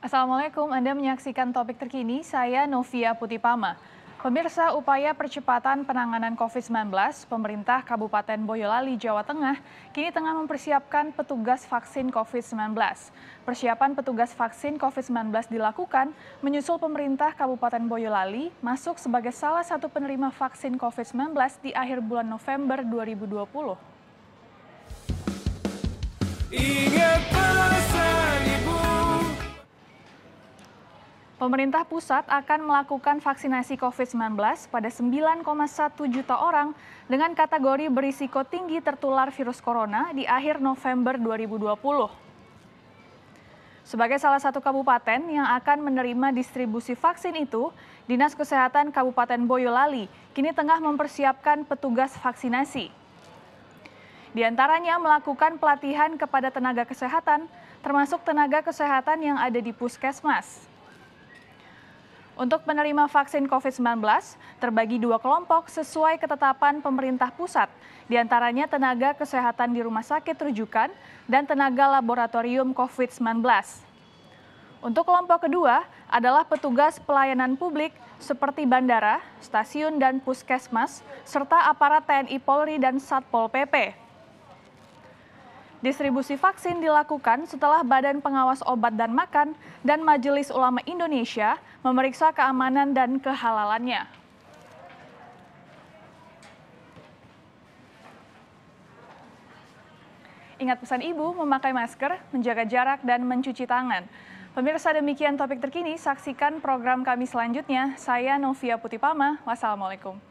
Assalamualaikum, Anda menyaksikan topik terkini, saya Novia Putipama. Pemirsa, upaya percepatan penanganan COVID-19, pemerintah Kabupaten Boyolali, Jawa Tengah, kini tengah mempersiapkan petugas vaksin COVID-19. Persiapan petugas vaksin COVID-19 dilakukan menyusul pemerintah Kabupaten Boyolali masuk sebagai salah satu penerima vaksin COVID-19 di akhir bulan November 2020. Ingatkan Pemerintah pusat akan melakukan vaksinasi COVID-19 pada 9,1 juta orang dengan kategori berisiko tinggi tertular virus corona di akhir November 2020. Sebagai salah satu kabupaten yang akan menerima distribusi vaksin itu, Dinas Kesehatan Kabupaten Boyolali kini tengah mempersiapkan petugas vaksinasi. Di antaranya melakukan pelatihan kepada tenaga kesehatan, termasuk tenaga kesehatan yang ada di puskesmas. Untuk penerima vaksin COVID-19 terbagi dua kelompok sesuai ketetapan pemerintah pusat, di antaranya tenaga kesehatan di rumah sakit rujukan dan tenaga laboratorium COVID-19. Untuk kelompok kedua adalah petugas pelayanan publik seperti bandara, stasiun dan puskesmas, serta aparat TNI Polri dan Satpol PP. Distribusi vaksin dilakukan setelah Badan Pengawas Obat dan Makan dan Majelis Ulama Indonesia memeriksa keamanan dan kehalalannya. Ingat pesan ibu memakai masker, menjaga jarak, dan mencuci tangan. Pemirsa demikian topik terkini, saksikan program kami selanjutnya. Saya Novia Putipama, wassalamualaikum.